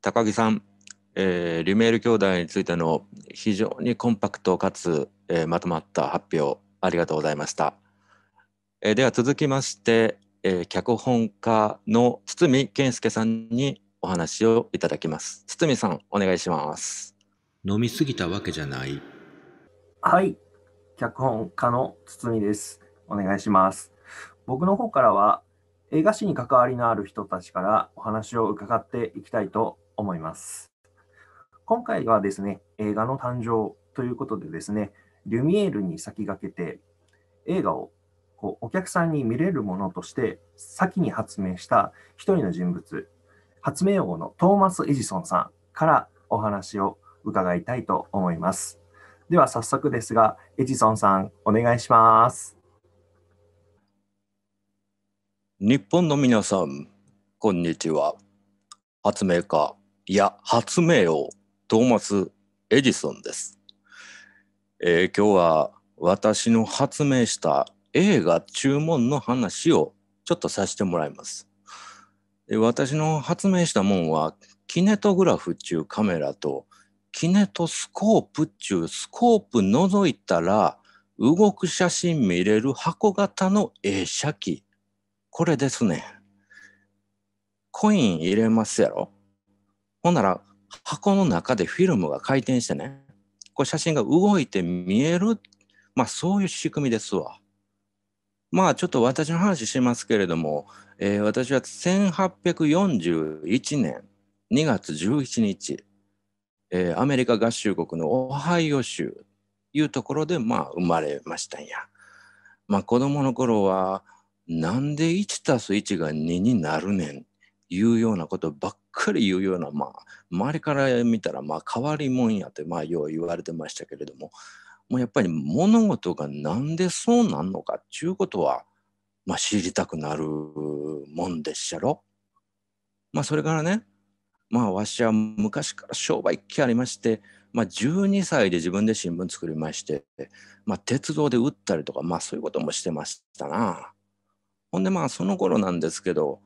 高木さん、えー、リュメール兄弟についての非常にコンパクトかつ、えー、まとまった発表ありがとうございました。えー、では続きまして、えー、脚本家の堤健介さんにお話をいただきます。堤さん、お願いします。飲みすぎたわけじゃない。はい、脚本家の堤です。お願いします。僕の方からは映画史に関わりのある人たちからお話を伺っていきたいと思います。今回はですね、映画の誕生ということでですね、リュミエールに先駆けて映画をこうお客さんに見れるものとして先に発明した一人の人物、発明王のトーマス・エジソンさんからお話を伺いたいと思います。では早速ですが、エジソンさん、お願いします。日本の皆さん、こんにちは。発明家、いや発明王トーマス・エジソンです、えー、今日は私の発明した映画注文の話をちょっとさせてもらいます私の発明したもんはキネトグラフっちゅうカメラとキネトスコープっちゅうスコープ覗いたら動く写真見れる箱型の映写機これですねコイン入れますやろほんなら箱の中でフィルムが回転してねこう写真が動いて見えるまあそういう仕組みですわ。まあちょっと私の話しますけれども、えー、私は1841年2月11日、えー、アメリカ合衆国のオハイオ州いうところでまあ生まれましたんや。まあ子供の頃はなんで1たす1が2になるねん言うようなことばっかり言うような、まあ、周りから見たら、まあ、変わりもんやって、まあ、よう言われてましたけれども、もうやっぱり物事がなんでそうなんのかっていうことは、まあ、知りたくなるもんでっしゃろ。まあ、それからね、まあ、わしは昔から商売機ありまして、まあ、12歳で自分で新聞作りまして、まあ、鉄道で売ったりとか、まあ、そういうこともしてましたな。ほんでまあその頃なんですけど、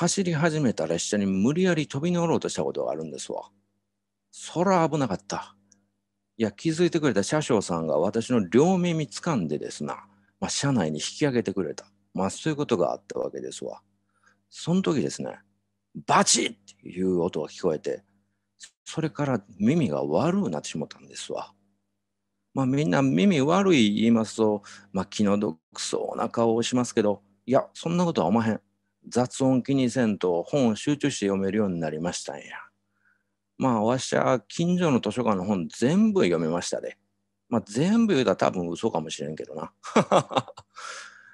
走り始めた列車に無理やり飛び乗ろうとしたことがあるんですわ。そら危なかった。いや、気づいてくれた車掌さんが私の両耳掴んでですな、まあ、車内に引き上げてくれた。まあ、そういうことがあったわけですわ。その時ですね、バチッっていう音が聞こえて、それから耳が悪くなってしまったんですわ。まあ、みんな耳悪い言いますと、まあ、気の毒そうな顔をしますけど、いや、そんなことはおまへん。雑音気にせんと本を集中して読めるようになりましたんや。まあわしは近所の図書館の本全部読めましたで、まあ全部言うたら多分嘘かもしれんけどな。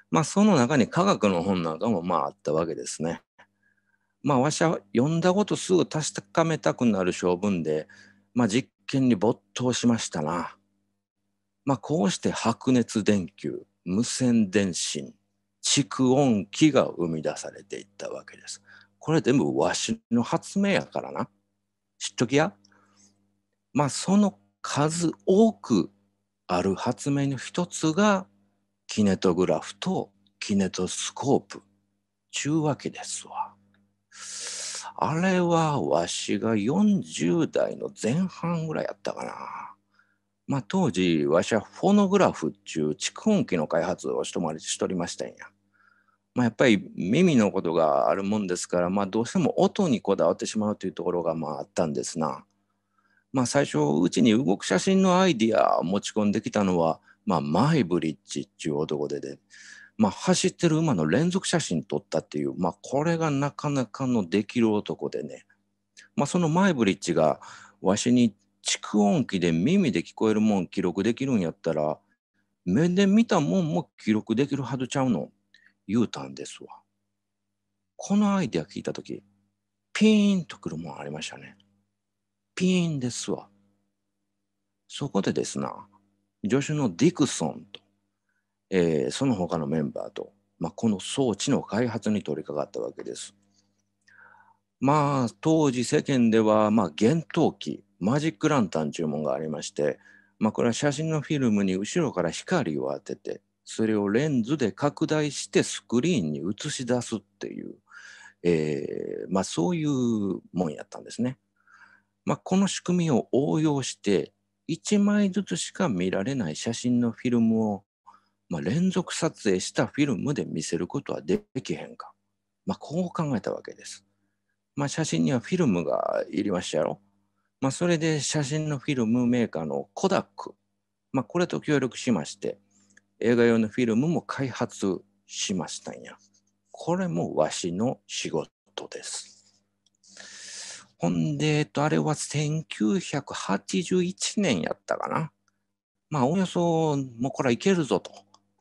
まあその中に科学の本なんかもまああったわけですね。まあわしは読んだことすぐ確かめたくなる性分で、まあ実験に没頭しましたな。まあこうして白熱電球、無線電信、蓄音機が生み出されていったわけです。これ全部わしの発明やからな。知っときや。まあその数多くある発明の一つがキネトグラフとキネトスコープちゅうわけですわ。あれはわしが40代の前半ぐらいやったかな。まあ、当時わしはフォノグラフっちゅう蓄音機の開発を一回りしとりましたんや。まあ、やっぱり耳のことがあるもんですから、まあ、どうしても音にこだわってしまうというところがまああったんですな。まあ、最初うちに動く写真のアイディアを持ち込んできたのは、まあ、マイブリッジっていう男でで、まあ、走ってる馬の連続写真撮ったっていう、まあ、これがなかなかのできる男でね、まあ、そのマイブリッジがわしに蓄音機で耳で聞こえるもん記録できるんやったら目で見たもんも記録できるはずちゃうの言うたんですわ。このアイデア聞いた時ピーンとくるもんありましたね。ピーンですわ。そこでですな、助手のディクソンと、えー、その他のメンバーと、まあ、この装置の開発に取り掛かったわけです。まあ当時世間では、まあ、幻灯機マジックランタン注文がありまして、まあ、これは写真のフィルムに後ろから光を当ててそれをレンズで拡大してスクリーンに映し出すっていう、えー、まあ、そういうもんやったんですね。まあ、この仕組みを応用して1枚ずつしか見られない写真のフィルムを、まあ、連続撮影したフィルムで見せることはできへんか、まこう考えたわけです。ま写真にはフィルムがいりましたやろ。それで写真のフィルムメーカーのコダック、まこれと協力しまして、映画用のフィルムも開発しましたんや。これもわしの仕事です。ほんで、えっと、あれは1981年やったかな。まあ、およそ、もうこれはいけるぞと。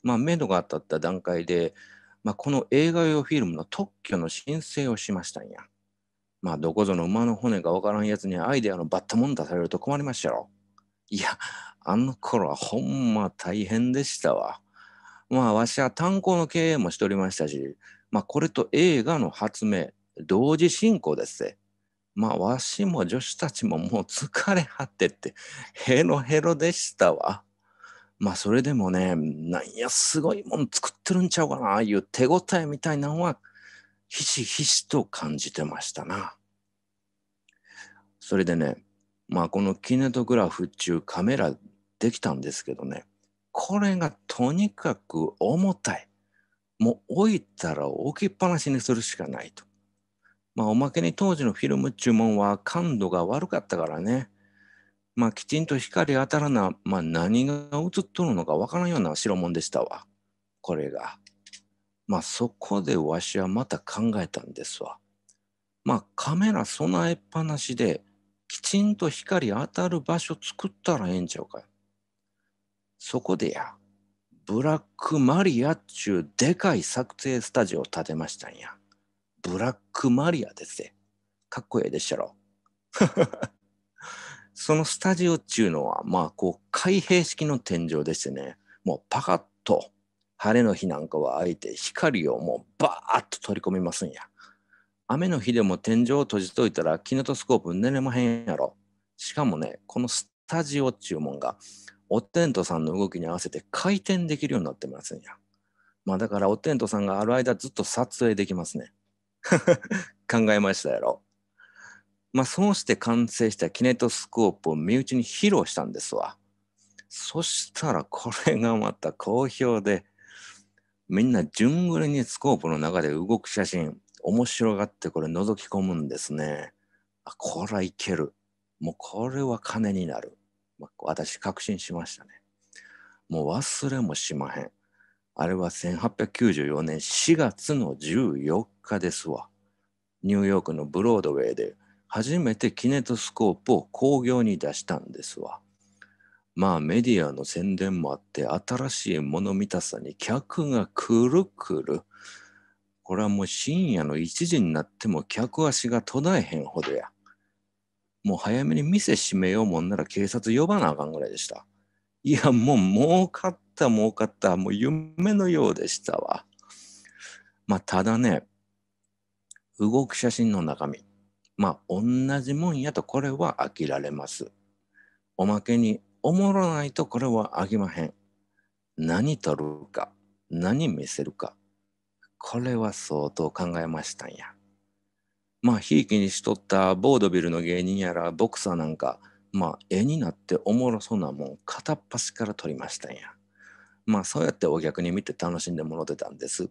まあ、目処が当たった段階で、まあ、この映画用フィルムの特許の申請をしましたんや。まあ、どこぞの馬の骨がわからんやつにアイデアのバッタもん出されると困りましたよ。いや、あの頃はほんま大変でしたわ。まあ、わしは炭鉱の経営もしておりましたし、まあ、これと映画の発明、同時進行ですぜ。まあ、わしも女子たちももう疲れ果てて、ヘロヘロでしたわ。まあ、それでもね、なんや、すごいもん作ってるんちゃうかな、ああいう手応えみたいなのは、ひしひしと感じてましたな。それでね、まあ、このキネトグラフ中カメラできたんですけどねこれがとにかく重たいもう置いたら置きっぱなしにするしかないとまあおまけに当時のフィルム注文は感度が悪かったからねまあきちんと光当たらな、まあ、何が映っとるのかわからんような代物でしたわこれがまあそこでわしはまた考えたんですわまあカメラ備えっぱなしできちんと光当たる場所作ったらええんちゃうかそこでや、ブラックマリアっちゅうでかい作成スタジオを建てましたんや。ブラックマリアですぜ。かっこええでっしゃろ。そのスタジオっちゅうのは、まあ、こう、開閉式の天井でしてね、もうパカッと、晴れの日なんかはあえて光をもうバーッと取り込みますんや。雨の日でも天井を閉じといたらキネトスコープ寝れまへんやろ。しかもね、このスタジオっちゅうもんが、おテントさんの動きに合わせて回転できるようになってますんや。まあだからおテントさんがある間ずっと撮影できますね。考えましたやろ。まあそうして完成したキネトスコープを身内に披露したんですわ。そしたらこれがまた好評で、みんな順繰りにスコープの中で動く写真、面白がってこれ覗き込むんですね。あ、これはいける。もうこれは金になる。まあ、私確信しましたね。もう忘れもしまへん。あれは1894年4月の14日ですわ。ニューヨークのブロードウェイで初めてキネトスコープを工業に出したんですわ。まあメディアの宣伝もあって新しいもの見たさに客がくるくる。これはもう深夜の1時になっても客足が途絶えへんほどや。もう早めに店閉めようもんなら警察呼ばなあかんぐらいでした。いや、もう儲かった儲かった。もう夢のようでしたわ。まあただね、動く写真の中身。まあ同じもんやとこれは飽きられます。おまけにおもろないとこれはあげまへん。何取るか、何見せるか。これは相当考えましたんや。まあ、ひいきにしとったボードビルの芸人やらボクサーなんか、まあ、絵になっておもろそうなもん片っ端から撮りましたんや。まあ、そうやってお客に見て楽しんでもろってたんです。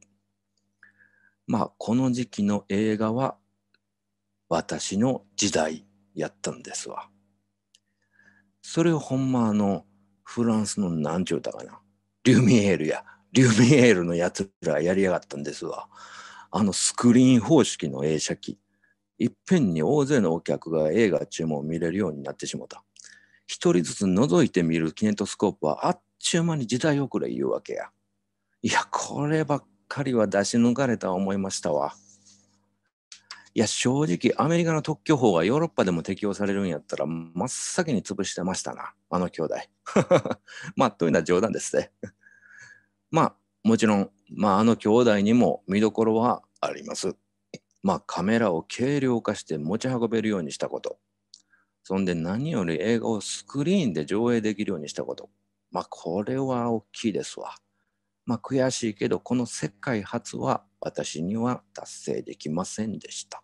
まあ、この時期の映画は私の時代やったんですわ。それをほんまあの、フランスの何ちゅうたかな、リュミエールや、リュミエールのやつらやりやがったんですわ。あのスクリーン方式の映写機。いっぺんに大勢のお客が映画注文を見れるようになってしもた。一人ずつ覗いてみるキネトスコープはあっちゅう間に時代遅れ言うわけや。いや、こればっかりは出し抜かれた思いましたわ。いや、正直、アメリカの特許法がヨーロッパでも適用されるんやったら、真っ先に潰してましたな、あの兄弟。まあ、というのは冗談ですね。まあ、もちろん、まあ、あの兄弟にも見どころはあります。まあ、カメラを軽量化して持ち運べるようにしたこと。そんで何より映画をスクリーンで上映できるようにしたこと。まあ、これは大きいですわ。まあ、悔しいけど、この世界初は私には達成できませんでした。